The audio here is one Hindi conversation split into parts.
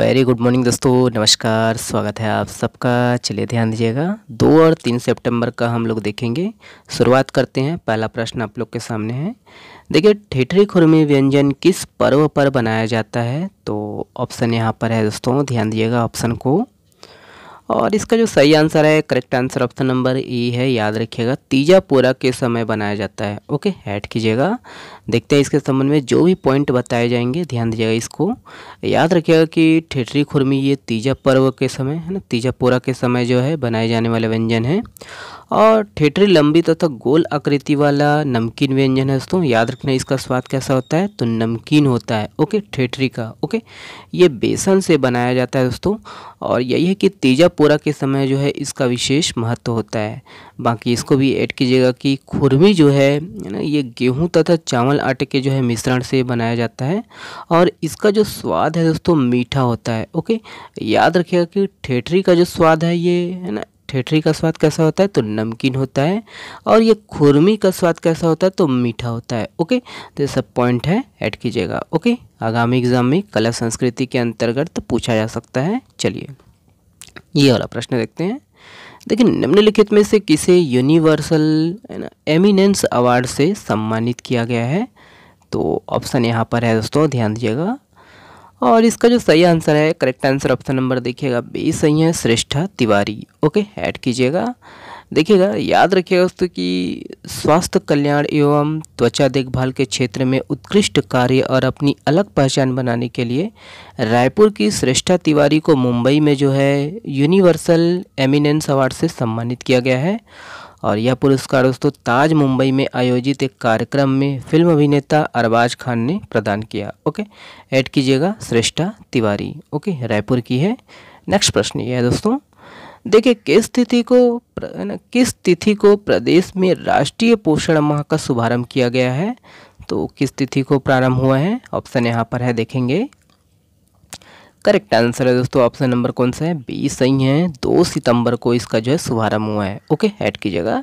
वेरी गुड मॉर्निंग दोस्तों नमस्कार स्वागत है आप सबका चलिए ध्यान दीजिएगा दो और तीन सितंबर का हम लोग देखेंगे शुरुआत करते हैं पहला प्रश्न आप लोग के सामने है देखिए ठेठरी खुरमी व्यंजन किस पर्व पर बनाया जाता है तो ऑप्शन यहाँ पर है दोस्तों ध्यान दीजिएगा ऑप्शन को और इसका जो सही आंसर है correct answer option number E है याद रखिएगा तीजा पूरा के समय बनाया जाता है ओके ऐड कीजिएगा देखते हैं इसके संबंध में जो भी पॉइंट बताए जाएंगे ध्यान दीजिएगा इसको याद रखिएगा कि ठेठरी खुरमी ये तीजा पर्व के समय है ना तीजा पूरा के समय जो है बनाए जाने वाले व्यंजन हैं और ठेठरी लंबी तथा तो गोल आकृति वाला नमकीन व्यंजन है दोस्तों याद रखना इसका स्वाद कैसा होता है तो नमकीन होता है ओके ठेठरी का ओके ये बेसन से बनाया जाता है दोस्तों और यही है कि तीजा पूरा के समय जो है इसका विशेष महत्व होता है बाकी इसको भी ऐड कीजिएगा कि खुरमी जो है ना ये गेहूँ तथा चावल आटे के जो है मिश्रण से बनाया जाता है और इसका जो स्वाद है दोस्तों मीठा होता है ओके याद रखिएगा कि ठेठरी का जो स्वाद है ये है ना ठेठरी का स्वाद कैसा होता है तो नमकीन होता है और ये खुरमी का स्वाद कैसा होता है तो मीठा होता है ओके तो ये सब पॉइंट है ऐड कीजिएगा ओके आगामी एग्जाम में कला संस्कृति के अंतर्गत तो पूछा जा सकता है चलिए ये वाला प्रश्न देखते हैं देखिए निम्नलिखित में से किसे यूनिवर्सल एमिनेंस अवार्ड से सम्मानित किया गया है तो ऑप्शन यहाँ पर है दोस्तों ध्यान दीजिएगा और इसका जो सही आंसर है करेक्ट आंसर ऑप्शन नंबर देखिएगा बी सही है श्रेष्ठा तिवारी ओके ऐड कीजिएगा देखिएगा याद रखिएगा दोस्तों कि स्वास्थ्य कल्याण एवं त्वचा देखभाल के क्षेत्र में उत्कृष्ट कार्य और अपनी अलग पहचान बनाने के लिए रायपुर की श्रेष्ठा तिवारी को मुंबई में जो है यूनिवर्सल एमिनेंस अवार्ड से सम्मानित किया गया है और यह पुरस्कार दोस्तों ताज मुंबई में आयोजित एक कार्यक्रम में फिल्म अभिनेता अरबाज खान ने प्रदान किया ओके ऐड कीजिएगा श्रेष्ठा तिवारी ओके रायपुर की है नेक्स्ट प्रश्न ये है दोस्तों देखिए किस तिथि को किस तिथि को प्रदेश में राष्ट्रीय पोषण माह का शुभारंभ किया गया है तो किस तिथि को प्रारंभ हुआ है ऑप्शन यहाँ पर है देखेंगे करेक्ट आंसर है दोस्तों ऑप्शन नंबर कौन सा है बी सही है दो सितंबर को इसका जो है शुभारंभ हुआ है ओके ऐड कीजिएगा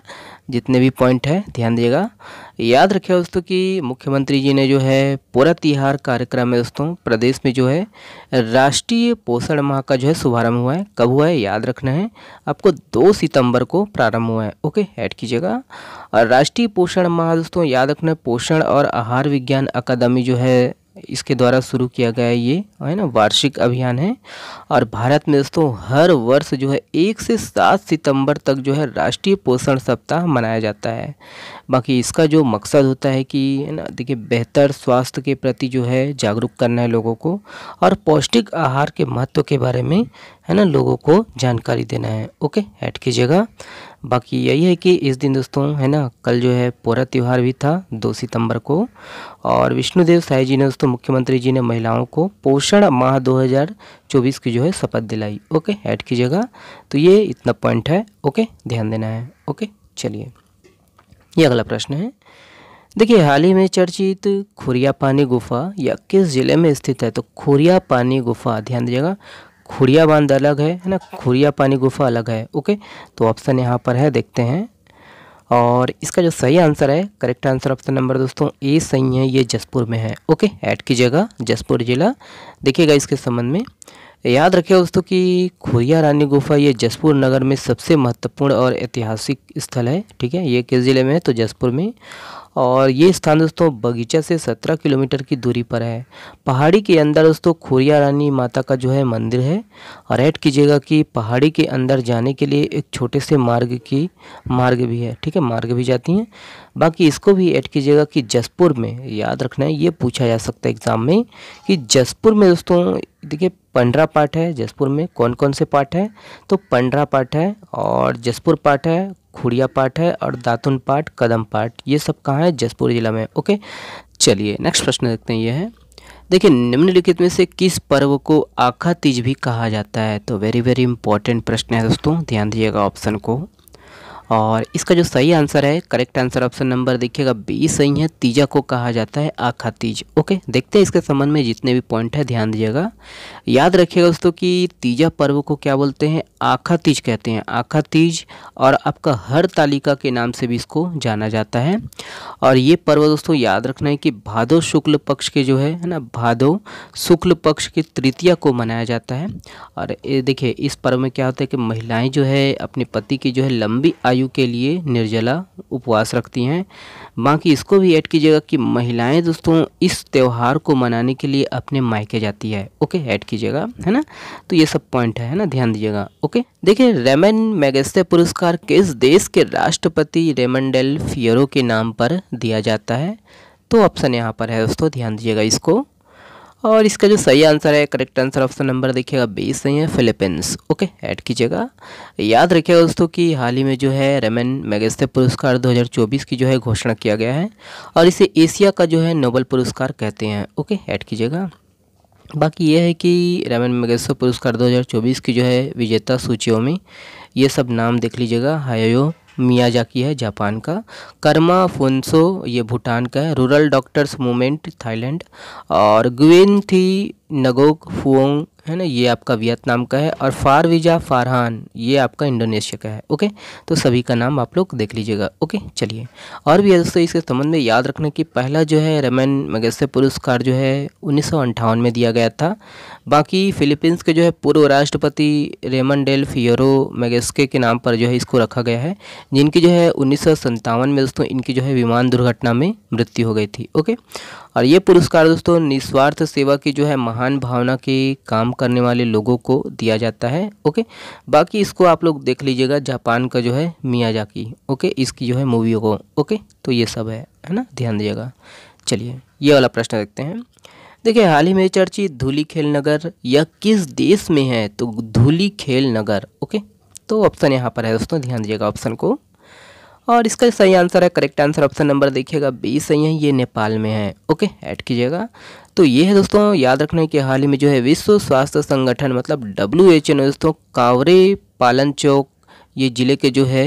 जितने भी पॉइंट है ध्यान दीजिएगा याद रखिए दोस्तों कि मुख्यमंत्री जी ने जो है पूरा तिहार कार्यक्रम में दोस्तों प्रदेश में जो है राष्ट्रीय पोषण माह का जो है शुभारंभ हुआ है कब हुआ है याद रखना है आपको दो सितंबर को प्रारंभ हुआ है ओके ऐड कीजिएगा और राष्ट्रीय पोषण माह दोस्तों याद रखना है पोषण और आहार विज्ञान अकादमी जो है इसके द्वारा शुरू किया गया ये है ना वार्षिक अभियान है और भारत में दोस्तों हर वर्ष जो है एक से सात सितंबर तक जो है राष्ट्रीय पोषण सप्ताह मनाया जाता है बाकी इसका जो मकसद होता है कि है ना देखिए बेहतर स्वास्थ्य के प्रति जो है जागरूक करना है लोगों को और पौष्टिक आहार के महत्व के बारे में है ना लोगों को जानकारी देना है ओके ऐड कीजिएगा बाकी यही है कि इस दिन दोस्तों है ना कल जो है पूरा त्यौहार भी था दो सितंबर को और विष्णुदेव साई जी ने दोस्तों मुख्यमंत्री जी ने महिलाओं को पोषण माह 2024 की जो है शपथ दिलाई ओके ऐड कीजिएगा तो ये इतना पॉइंट है ओके ध्यान देना है ओके चलिए ये अगला प्रश्न है देखिए हाल ही में चर्चित खुरिया पानी गुफा या किस जिले में स्थित है तो खुरिया पानी गुफा ध्यान दीजिएगा खुड़िया बांध अलग है है ना खुड़िया पानी गुफा अलग है ओके तो ऑप्शन यहाँ पर है देखते हैं और इसका जो सही आंसर है करेक्ट आंसर ऑप्शन नंबर दोस्तों ए सही है ये जसपुर में है ओके ऐड कीजिएगा जसपुर ज़िला देखिएगा इसके संबंध में याद रखिए दोस्तों कि खुरिया रानी गुफा ये जसपुर नगर में सबसे महत्वपूर्ण और ऐतिहासिक स्थल है ठीक है ये किस ज़िले में है तो जसपुर में और ये स्थान दोस्तों बगीचा से सत्रह किलोमीटर की दूरी पर है पहाड़ी के अंदर दोस्तों खोरिया रानी माता का जो है मंदिर है और ऐड कीजिएगा कि पहाड़ी के अंदर जाने के लिए एक छोटे से मार्ग की मार्ग भी है ठीक है मार्ग भी जाती हैं बाकी इसको भी ऐड कीजिएगा कि जसपुर में याद रखना है ये पूछा जा सकता है एग्ज़ाम में कि जसपुर में दोस्तों देखिए पंडरा पाठ है जसपुर में कौन कौन से पाठ है तो पंडरा पाठ है और जसपुर पाठ है खुड़िया पार्ट है और दातुन पार्ट कदम पार्ट ये सब कहाँ है जसपुर ज़िला में ओके चलिए नेक्स्ट प्रश्न देखते हैं ये है देखिए निम्नलिखित में से किस पर्व को आखा तीज भी कहा जाता है तो वेरी वेरी इंपॉर्टेंट प्रश्न है दोस्तों ध्यान दिएगा ऑप्शन को और इसका जो सही आंसर है करेक्ट आंसर ऑप्शन नंबर देखिएगा बी सही है तीजा को कहा जाता है आखा तीज ओके देखते हैं इसके संबंध में जितने भी पॉइंट है ध्यान दीजिएगा याद रखिएगा दोस्तों कि तीजा पर्व को क्या बोलते हैं आखा तीज कहते हैं आखा तीज और आपका हर तालिका के नाम से भी इसको जाना जाता है और ये पर्व दोस्तों याद रखना है कि भादो शुक्ल पक्ष के जो है ना भादो शुक्ल पक्ष की तृतीया को मनाया जाता है और देखिए इस पर्व में क्या होता है कि महिलाएं जो है अपने पति की जो है लंबी आयु आयु के लिए निर्जला उपवास रखती हैं बाकी इसको भी ऐड कीजिएगा कि महिलाएं दोस्तों इस त्यौहार को मनाने के लिए अपने मायके जाती है ओके ऐड कीजिएगा है ना तो ये सब पॉइंट है ना ध्यान दीजिएगा ओके देखिए रेमन मैगस्ते पुरस्कार किस देश के राष्ट्रपति रेमंडेल फियरो के नाम पर दिया जाता है तो ऑप्शन यहाँ पर है दोस्तों ध्यान दीजिएगा इसको और इसका जो सही आंसर है करेक्ट आंसर ऑप्शन नंबर देखिएगा बीस सही है फिलीपींस ओके ऐड कीजिएगा याद रखिएगा दोस्तों कि हाल ही में जो है रेमन मैगस्ते पुरस्कार 2024 की जो है घोषणा किया गया है और इसे एशिया का जो है नोबल पुरस्कार कहते हैं ओके ऐड कीजिएगा बाकी यह है कि रेमन मेगेसो पुरस्कार दो की जो है विजेता सूचियों में ये सब नाम देख लीजिएगा हायो मियाजाकी है जापान का कर्मा फोनसो ये भूटान का है रूरल डॉक्टर्स मूवमेंट थाईलैंड और ग्वेन थी नगोक फुओंग है ना ये आपका वियतनाम का है और फार विजा फारहान ये आपका इंडोनेशिया का है ओके तो सभी का नाम आप लोग देख लीजिएगा ओके चलिए और भी दोस्तों इसके संबंध में याद रखना कि पहला जो है रमन मगस्य पुरस्कार जो है उन्नीस में दिया गया था बाकी फिलीपींस के जो है पूर्व राष्ट्रपति रेमन डेल फियरो मैगस्के के नाम पर जो है इसको रखा गया है जिनकी जो है उन्नीस में दोस्तों इनकी जो है विमान दुर्घटना में मृत्यु हो गई थी ओके और ये पुरस्कार दोस्तों निस्वार्थ सेवा की जो है महान भावना के काम करने वाले लोगों को दिया जाता है ओके बाकी इसको आप लोग देख लीजिएगा जापान का जो है मियाजाकी ओके इसकी जो है मूवियों को ओके तो ये सब है है ना ध्यान दीजिएगा चलिए ये वाला प्रश्न देखते हैं देखिए हाल ही में चर्चित धूली खेल नगर यह किस देश में है तो धूली खेल नगर ओके तो ऑप्शन यहाँ पर है दोस्तों ध्यान दीजिएगा ऑप्शन को और इसका सही आंसर है करेक्ट आंसर ऑप्शन नंबर देखिएगा बी सही है ये नेपाल में है ओके ऐड कीजिएगा तो ये है दोस्तों याद रखना है कि हाल ही में जो है विश्व स्वास्थ्य संगठन मतलब डब्ल्यू एच ने दोस्तों कावरे पालन चौक ये ज़िले के जो है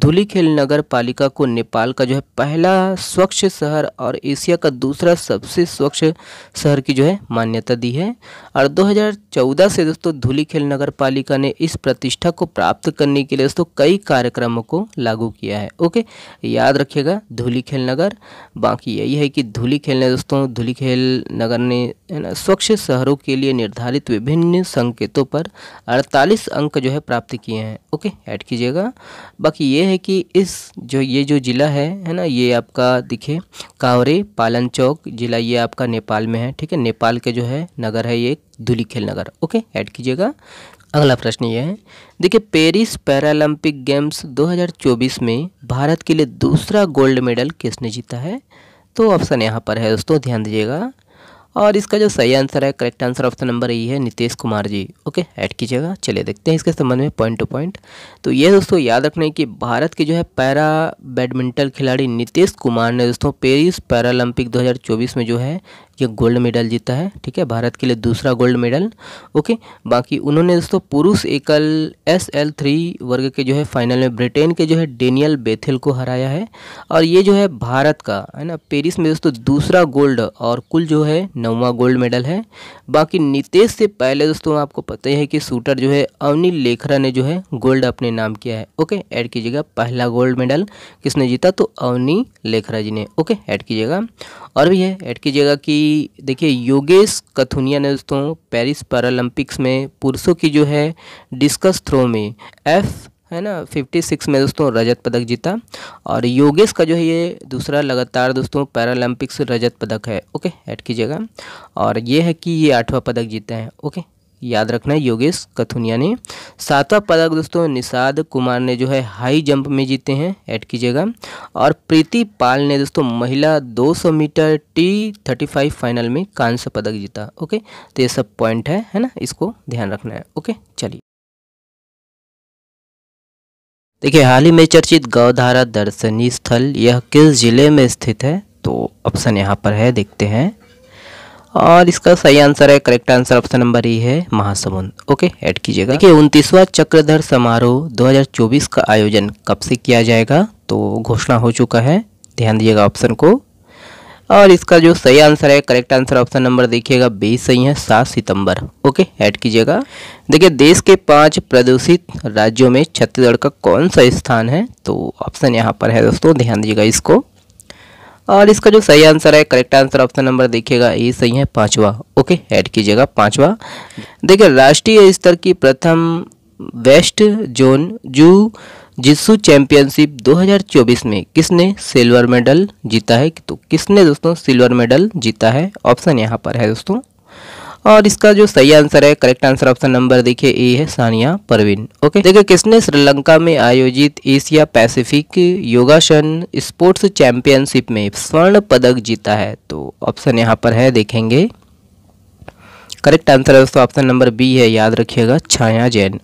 धूलीखेल नगर पालिका को नेपाल का जो है पहला स्वच्छ शहर और एशिया का दूसरा सबसे स्वच्छ शहर की जो है मान्यता दी है और 2014 से दोस्तों धूलीखेल नगर पालिका ने इस प्रतिष्ठा को प्राप्त करने के लिए दोस्तों कई कार्यक्रमों को लागू किया है ओके याद रखिएगा धूलीखेल नगर बाकी यही है कि धूली ने दोस्तों धूलीखेल नगर ने स्वच्छ शहरों के लिए निर्धारित विभिन्न संकेतों पर अड़तालीस अंक जो है प्राप्त किए हैं ओके ऐड कीजिएगा बाकी ये ये है कि इस जो ये जो ज़िला है है ना ये आपका दिखे कावरे पालन चौक ज़िला ये आपका नेपाल में है ठीक है नेपाल के जो है नगर है ये धुलीखेल नगर ओके ऐड कीजिएगा अगला प्रश्न ये है देखिए पेरिस पैरालंपिक गेम्स 2024 में भारत के लिए दूसरा गोल्ड मेडल किसने जीता है तो ऑप्शन यहाँ पर है दोस्तों ध्यान दीजिएगा और इसका जो सही आंसर है करेक्ट आंसर ऑप्शन नंबर यही है नितेश कुमार जी ओके ऐड कीजिएगा चलिए देखते हैं इसके संबंध में पॉइंट टू पॉइंट तो ये दोस्तों याद रखना है कि भारत के जो है पैरा बैडमिंटन खिलाड़ी नीतीश कुमार ने दोस्तों पेरिस पैरालंपिक 2024 में जो है ये गोल्ड मेडल जीता है ठीक है भारत के लिए दूसरा गोल्ड मेडल ओके बाकी उन्होंने दोस्तों पुरुष एकल एस एल थ्री वर्ग के जो है फाइनल में ब्रिटेन के जो है डेनियल बेथिल को हराया है और ये जो है भारत का है ना पेरिस में दोस्तों दूसरा गोल्ड और कुल जो है नौवा गोल्ड मेडल है बाकी नितेश से पहले दोस्तों आपको पता ही है कि शूटर जो है अवनी लेखरा ने जो है गोल्ड अपने नाम किया है ओके ऐड कीजिएगा पहला गोल्ड मेडल किसने जीता तो अवनी लेखरा जी ने ओके ऐड कीजिएगा और भी है ऐड कीजिएगा कि देखिए योगेश कथुनिया ने दोस्तों पेरिस पैरालंपिक्स में पुरुषों की जो है डिस्कस थ्रो में एफ़ है ना 56 में दोस्तों रजत पदक जीता और योगेश का जो है ये दूसरा लगातार दोस्तों पैरालंपिक्स रजत पदक है ओके ऐड कीजिएगा और ये है कि ये आठवां पदक जीते हैं ओके याद रखना है योगेश कथुनिया ने सातवां पदक दोस्तों निषाद कुमार ने जो है हाई जंप में जीते हैं ऐड कीजिएगा और प्रीति पाल ने दोस्तों महिला 200 मीटर टी 35 फाइनल में कांस्य पदक जीता ओके तो ये सब पॉइंट है है ना इसको ध्यान रखना है ओके चलिए देखिए हाल ही में चर्चित गौधारा दर्शनीय स्थल यह किस जिले में स्थित है तो ऑप्शन यहाँ पर है देखते हैं और इसका सही आंसर है correct answer option number E है महासमुंद ओके ऐड कीजिएगा देखिए उनतीसवां चक्रधर समारोह 2024 का आयोजन कब से किया जाएगा तो घोषणा हो चुका है ध्यान दीजिएगा ऑप्शन को और इसका जो सही आंसर है करेक्ट आंसर ऑप्शन नंबर देखिएगा बी सही है सात सितंबर ओके ऐड कीजिएगा देखिए देश के पांच प्रदूषित राज्यों में छत्तीसगढ़ का कौन सा स्थान है तो ऑप्शन यहाँ पर है दोस्तों ध्यान दीजिएगा इसको और इसका जो सही आंसर है करेक्ट आंसर ऑप्शन नंबर देखिएगा ये सही है पांचवा ओके ऐड कीजिएगा पांचवा देखिए राष्ट्रीय स्तर की प्रथम वेस्ट जोन जू जिसू चैंपियनशिप 2024 में किसने सिल्वर मेडल जीता है तो किसने दोस्तों सिल्वर मेडल जीता है ऑप्शन यहाँ पर है दोस्तों और इसका जो सही आंसर है करेक्ट आंसर ऑप्शन नंबर देखिए ए है सानिया परवीन ओके देखिए किसने श्रीलंका में आयोजित Asia Pacific Yogasana sports championship में स्वर्ण पदक जीता है तो ऑप्शन यहाँ पर है देखेंगे करेक्ट आंसर है दोस्तों ऑप्शन नंबर बी है याद रखिएगा छाया जैन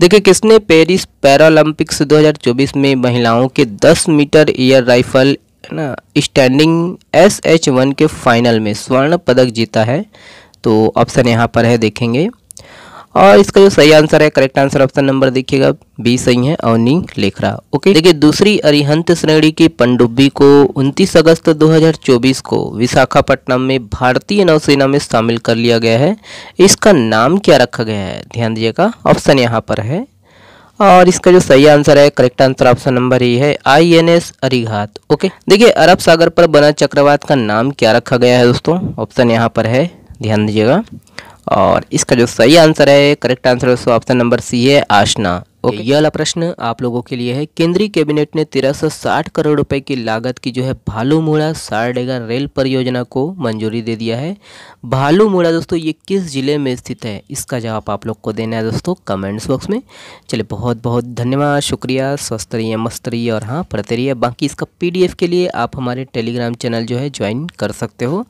देखिए किसने पेरिस पैरालंपिक्स 2024 में महिलाओं के 10 मीटर एयर राइफल ना स्टैंडिंग एस एच वन के फाइनल में स्वर्ण पदक जीता है तो ऑप्शन यहाँ पर है देखेंगे और इसका जो सही आंसर है करेक्ट आंसर ऑप्शन नंबर देखिएगा बी सही है अवनी लेखरा ओके देखिए दूसरी अरिहंत श्रेणी की पनडुब्बी को 29 अगस्त 2024 को विशाखापट्टनम में भारतीय नौसेना में शामिल कर लिया गया है इसका नाम क्या रखा गया है ध्यान दीजिएगा ऑप्शन यहाँ पर है और इसका जो सही आंसर है करेक्ट आंसर ऑप्शन नंबर ये है I N S Arighat okay देखिये अरब सागर पर बना चक्रवात का नाम क्या रखा गया है दोस्तों ऑप्शन यहाँ पर है ध्यान दीजिएगा और इसका जो सही आंसर है करेक्ट आंसर उसका ऑप्शन नंबर सी है आशना ओके okay. यह प्रश्न आप लोगों के लिए है केंद्रीय कैबिनेट ने साठ करोड़ रुपए की लागत की जो है भालूमुड़ा सारडेगा रेल परियोजना को मंजूरी दे दिया है भालूमुड़ा दोस्तों ये किस जिले में स्थित है इसका जवाब आप लोग को देना है दोस्तों कमेंट्स बॉक्स में चलिए बहुत बहुत धन्यवाद शुक्रिया स्वस्थ रहिए मस्त रहिए और हाँ पढ़ते रहिए बाकी इसका पी के लिए आप हमारे टेलीग्राम चैनल जो है ज्वाइन कर सकते हो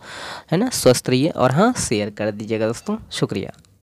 है ना स्वस्थ रहिए और हाँ शेयर कर दीजिएगा दोस्तों शुक्रिया